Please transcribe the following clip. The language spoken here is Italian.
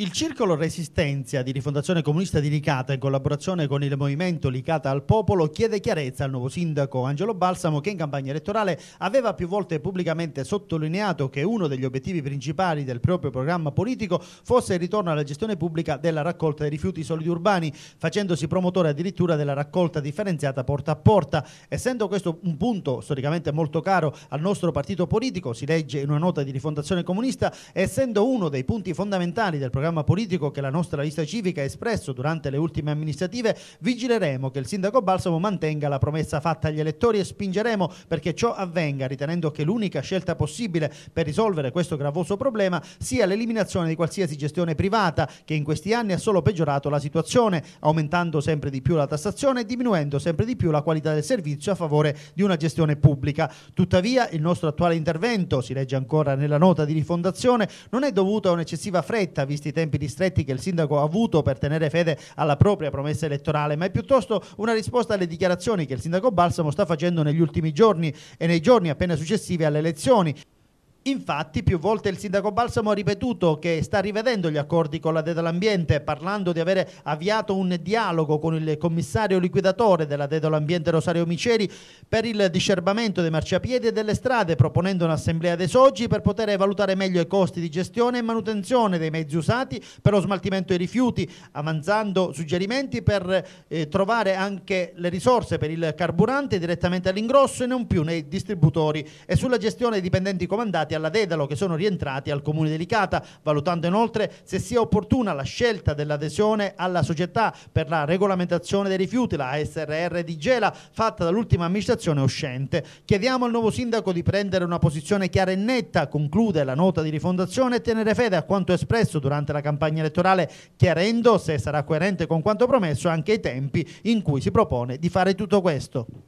Il Circolo Resistenza di Rifondazione Comunista di Licata, in collaborazione con il movimento Licata al Popolo, chiede chiarezza al nuovo sindaco Angelo Balsamo, che in campagna elettorale aveva più volte pubblicamente sottolineato che uno degli obiettivi principali del proprio programma politico fosse il ritorno alla gestione pubblica della raccolta dei rifiuti solidi urbani, facendosi promotore addirittura della raccolta differenziata porta a porta. Essendo questo un punto storicamente molto caro al nostro partito politico, si legge in una nota di Rifondazione Comunista, essendo uno dei punti fondamentali del programma programma politico che la nostra lista civica ha espresso durante le ultime amministrative, vigileremo che il sindaco Balsamo mantenga la promessa fatta agli elettori e spingeremo perché ciò avvenga, ritenendo che l'unica scelta possibile per risolvere questo gravoso problema sia l'eliminazione di qualsiasi gestione privata che in questi anni ha solo peggiorato la situazione, aumentando sempre di più la tassazione e diminuendo sempre di più la qualità del servizio a favore di una gestione pubblica. Tuttavia il nostro attuale intervento, si legge ancora nella nota di rifondazione, non è dovuto a un'eccessiva fretta, visti questi tempi distretti che il sindaco ha avuto per tenere fede alla propria promessa elettorale, ma è piuttosto una risposta alle dichiarazioni che il sindaco Balsamo sta facendo negli ultimi giorni e nei giorni appena successivi alle elezioni. Infatti, più volte il sindaco Balsamo ha ripetuto che sta rivedendo gli accordi con la Ambiente parlando di avere avviato un dialogo con il commissario liquidatore della Ambiente Rosario Miceri per il discerbamento dei marciapiedi e delle strade, proponendo un'assemblea dei soggi per poter valutare meglio i costi di gestione e manutenzione dei mezzi usati per lo smaltimento dei rifiuti, avanzando suggerimenti per eh, trovare anche le risorse per il carburante direttamente all'ingrosso e non più nei distributori e sulla gestione dei dipendenti comandati affidati alla Dedalo che sono rientrati al Comune di Licata, valutando inoltre se sia opportuna la scelta dell'adesione alla società per la regolamentazione dei rifiuti, la SRR di Gela, fatta dall'ultima amministrazione uscente. Chiediamo al nuovo sindaco di prendere una posizione chiara e netta, conclude la nota di rifondazione e tenere fede a quanto espresso durante la campagna elettorale, chiarendo se sarà coerente con quanto promesso anche ai tempi in cui si propone di fare tutto questo.